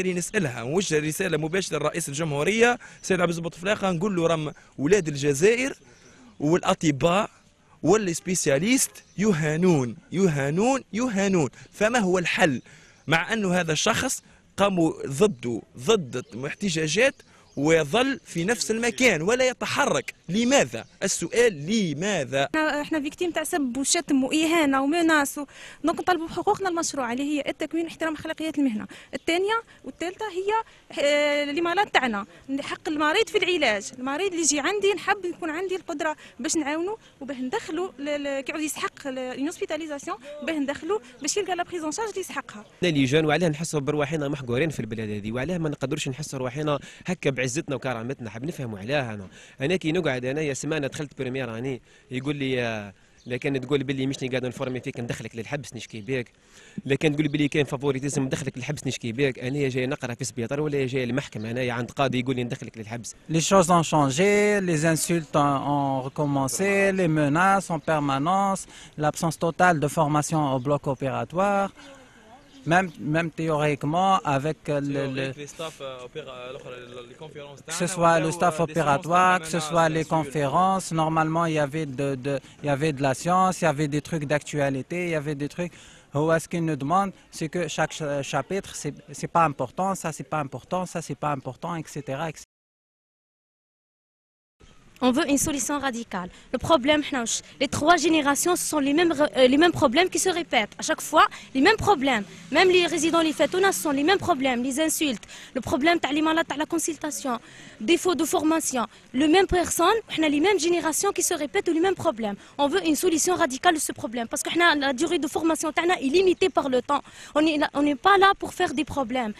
الجزائري نسالها نوجه رساله مباشره لرئيس الجمهوريه سيد عبد الزبط فلاخه نقول له رم ولاد الجزائر والاطباء واللي سبيسياليست يهانون يهانون يهانون فما هو الحل مع انه هذا الشخص قاموا ضده ضد احتجاجات ويظل في نفس المكان ولا يتحرك لماذا السؤال لماذا احنا فيكتيم تاع سب وشتم واهانه ومناس دونك نطالبوا بحقوقنا المشروعه اللي هي التكوين احترام خلقيه المهنه الثانيه والثالثه هي آه، الامارات تاعنا حق المريض في العلاج المريض اللي يجي عندي نحب يكون عندي القدره باش نعاونه وباه ندخلوا كيعود يسحق لونسبيتاليزاسيون باش ندخلوا باش يلقى لا بريزون شارج اللي يسحقها لي جون وعلاه نحسوا برواحنا محقورين في البلاد هذه وعلاه ما نقدروش نحسوا رواحنا هكا بعيد عزتنا وكرامتنا حاب نفهموا علاه انا انا كي نقعد انايا سمانه دخلت بريمير راني يقول لي لكن تقول بلي مشني قاعد نفورمي فيك ندخلك للحبس نشكي بيك لكن تقول بلي كاين فافوريتيزم ندخلك للحبس نشكي بيك انا جاي نقرا في سبيطار ولا جاي المحكمه انا عند قاضي يقول لي ندخلك للحبس لي شوز اون شانجي لي انسولت اون ريكومونسي لي مناس اون بيرمانونس لابسونس توتال دو فورماسيون او بلوك اوبيراتوار même même théoriquement avec le, que ce soit le staff euh, opératoire, que ce euh, soit les conférences. Normalement, il y avait de, il y avait de la science, il y avait des trucs d'actualité, il y avait des trucs. Ou ce qu'ils nous demandent, c'est que chaque euh, chapitre, c'est pas important, ça c'est pas important, ça c'est pas important, etc. On veut une solution radicale. Le problème, les trois générations, ce sont les mêmes, euh, les mêmes problèmes qui se répètent. À chaque fois, les mêmes problèmes. Même les résidents, les fêtes ce sont les mêmes problèmes. Les insultes, le problème de la consultation, défaut de formation. Les mêmes personnes, les mêmes générations qui se répètent les mêmes problèmes. On veut une solution radicale de ce problème. Parce que la durée de formation est limitée par le temps. On n'est pas là pour faire des problèmes.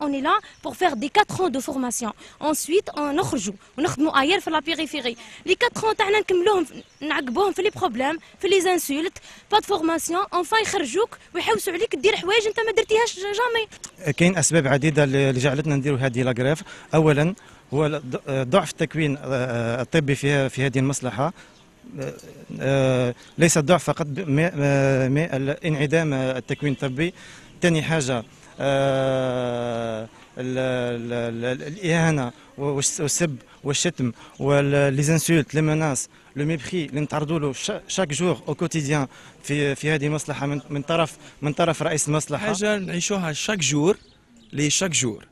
On est là pour faire des quatre ans de formation. Ensuite, on rejoue. On ailleurs la périphérie. فيغي لي 4 تاعنا نكملوهم نعقبوهم في لي بروبليم في لي انسولت با فورماسيون انفا يخرجوك ويحوسوا عليك دير حوايج انت ما درتيهاش جامي كاين اسباب عديده اللي جعلتنا نديروا هذه لا غريف اولا هو ضعف التكوين الطبي في في هذه المصلحه ليس الضعف فقط انعدام التكوين الطبي ثاني حاجه الاهانه والسب والشتم والليزانسولت لي مناس لو ميبخي اللي نتعرضوا له شاك جور او كوتيديان في في هذه المصلحه من, من طرف من طرف رئيس المصلحه حاجه نعيشوها شاك جور لي شاك جور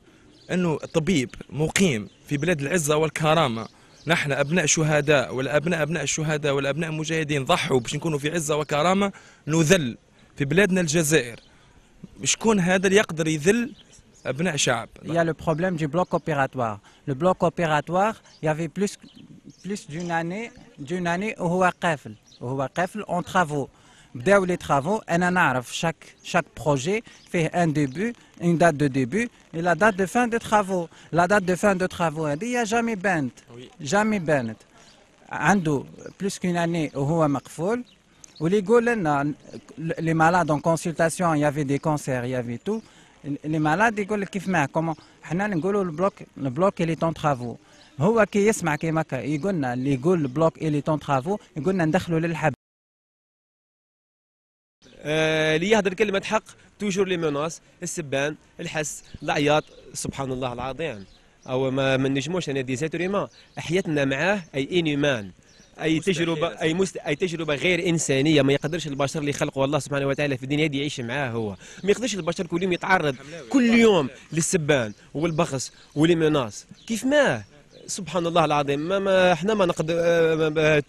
انه الطبيب مقيم في بلاد العزه والكرامه نحن ابناء شهداء ولا ابناء ابناء الشهداء ولا ابناء مجاهدين ضحوا باش نكونوا في عزه وكرامه نذل في بلادنا الجزائر شكون هذا اللي يقدر يذل Il y a le problème du bloc opératoire. Le bloc opératoire, il y avait plus, plus d'une année, d'une année au en travaux. les travaux, chaque, chaque projet fait un début, une date de début et la date de fin de travaux. La date de fin de travaux, il n'y a jamais bent. Jamais bent. Ando, plus qu'une année au les malades en consultation, il y avait des cancers, il y avait tout. اللي مالاد يقول لك كيف ما كومون حنا نقولوا البلوك البلوك اللي طون ترافو هو كي يسمع كيما يقولنا اللي يقول البلوك اللي طون ترافو يقولنا ندخلوا للحب اللي يهضر كلمه حق توجور لي مناص السبان الحس العياط سبحان الله العظيم او ما, نجموش انا ديزاتوريما حياتنا معاه اي انيمان اي تجربه اي مست... اي تجربه غير انسانيه ما يقدرش البشر اللي خلقه الله سبحانه وتعالى في الدنيا هذه يعيش معاه هو ما يقدرش البشر كل يوم يتعرض كل يوم للسبان والبخس والمناص كيف ما سبحان الله العظيم ما, ما احنا ما نقدر آه،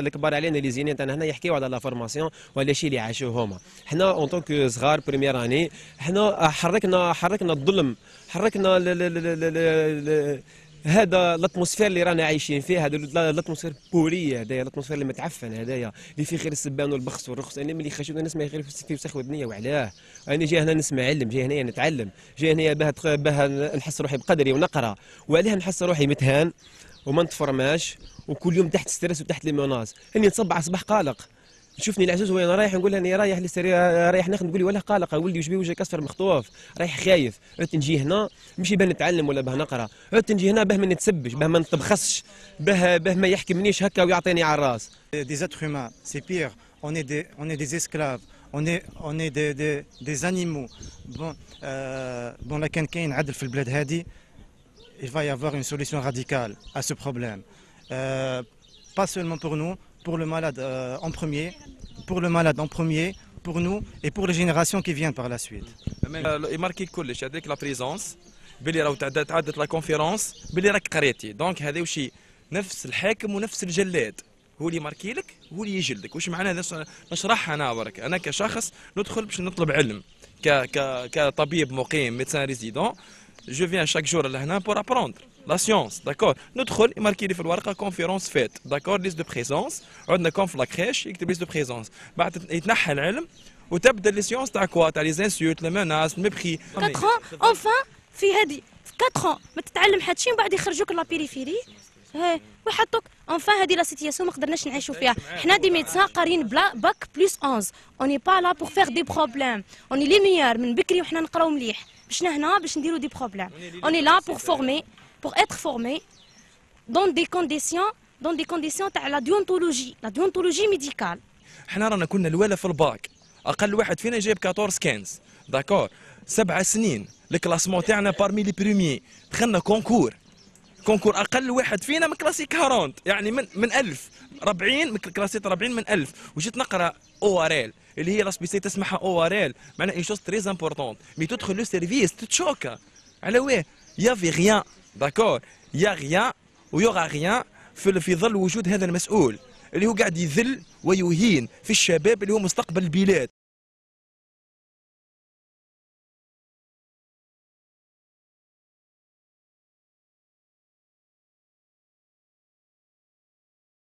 الكبار علينا اللي زينين تاعنا هنا يحكيو على لا فورماسيون ولا شيء اللي عاشوه هما احنا اون طونك صغار بريمير اني احنا حركنا حركنا الظلم حركنا هذا الاتموسفير اللي رانا عايشين فيه هذا الاتموسفير بوري هذايا الاتموسفير اللي متعفن هذايا اللي فيه غير السبان والبخس والرخص انا ملي خشيت نسمع غير في وسخ ودنيا وعلاه انا جاي هنا نسمع علم جاي هنايا نتعلم جاي هنايا باه باه نحس روحي بقدري ونقرا وعلاه نحس روحي متهان وما نتفرماش وكل يوم تحت ستريس وتحت لي موناس هني نصبع صباح قلق تشوفني العزوز وين رايح نقول لها اني رايح للسرير رايح نخدم نقول لي ولا قلق ولدي وش بيه وجهك اصفر مخطوف رايح خايف ريت نجي هنا مش باه نتعلم ولا باه نقرا ريت نجي هنا باه ما نتسبش باه ما نتبخسش باه باه ما يحكمنيش هكا ويعطيني على الراس دي زاتر هومان سي بيغ اوني دي اوني دي اسكلاف اوني اوني دي دي دي زانيمو بون بون لكن كاين عدل في البلاد هذه il va y avoir une solution radicale à ce problème euh, pas seulement pour nous pour le malade en premier, pour le malade en premier, pour nous et pour les générations qui viennent par la suite. Il marqué كلش هذيك لا بريزونس بلي la a لا كونفيرونس بلي راك قريتي دونك le وشي نفس هو ماركي لك هو واش نشرحها انا برك انا كشخص ندخل باش نطلب علم ك ك كطبيب مقيم لا سيونس داكور ندخل يماركي لي في الورقه كونفيرونس فات داكور ليست دو بريزونس عندنا كونف لا كريش يكتب ليست دو بريزونس بعد يتنحى العلم وتبدا لي سيونس تاع كوا تاع لي زانسيوت المناس المبخي 4 اونفان في هذه 4 ما تتعلم حتى شي من بعد يخرجوك لا بيريفيري ويحطوك اونفان هذه لا سيتياسيون ما قدرناش نعيشوا فيها حنا دي ميدسان قارين بلا باك بلس 11 اوني با لا بور فيغ دي بروبليم اوني لي ميور من بكري وحنا نقراو مليح باش نهنا باش نديرو دي بروبليم اوني لا بور فورمي بور اتر فورمي دون دي كونديسيون دون دي كونديسيون تاع لا ديونتولوجي لا ديونتولوجي ميديكال حنا رانا كنا الاولى في الباك اقل واحد فينا جايب 14 15 داكور سبع سنين الكلاسمون تاعنا بارمي لي بريمي دخلنا كونكور كونكور اقل واحد فينا من كلاسي 40 يعني من من 1000 40 من كلاسي 40 من 1000 وجيت نقرا او ار ال اللي هي لاسبيسيتي تسمعها او ار ال معناها اون شوز تري امبورطون مي تدخل لو سيرفيس تتشوكا على واه يا في غيان داكور يا غيان ويوغا غيان في, في ظل وجود هذا المسؤول اللي هو قاعد يذل ويهين في الشباب اللي هو مستقبل البلاد